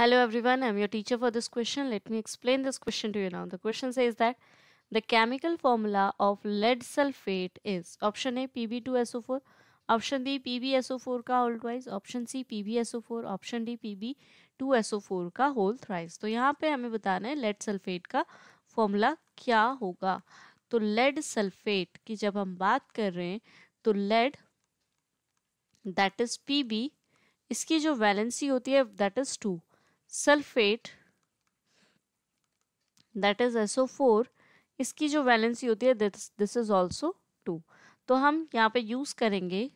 Hello everyone, I'm your teacher for this question. Let me explain this question to you now. The question says that the chemical formula of lead sulfate is option A Pb2SO4, option B PbSO4 का whole twice, option C PbSO4, option D Pb2SO4 का whole thrice. तो यहाँ पे हमें बताना है lead sulphate का formula क्या होगा तो लेड सल्फेट की जब हम बात कर रहे हैं तो lead that is P B इसकी जो वैलेंसी होती है that is two sulphate that is SO four इसकी जो वैलेंसी होती है दिस इज ऑल्सो टू तो हम यहाँ पे यूज़ करेंगे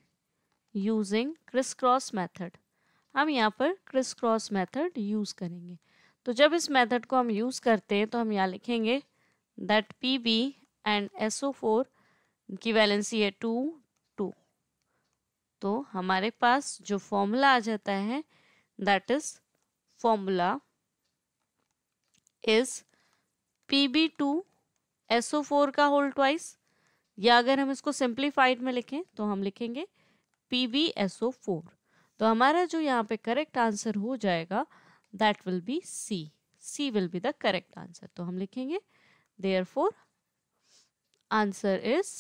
यूजिंग क्रिस क्रॉस मैथड हम यहाँ पर क्रिस क्रॉस मैथड यूज़ करेंगे तो जब इस मेथड को हम यूज़ करते हैं तो हम यहाँ लिखेंगे that P B and S O four की वैलेंसी है टू टू तो हमारे पास जो फॉर्मूला आ जाता है that is formula is P B two SO four का होल ट्वाइस या अगर हम इसको सिंप्लीफाइड में लिखें तो हम लिखेंगे पी बी एसओ फोर तो हमारा जो यहाँ पे करेक्ट आंसर हो जाएगा that will be C C will be the correct answer तो हम लिखेंगे therefore answer is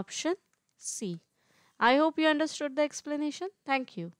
option C I hope you understood the explanation thank you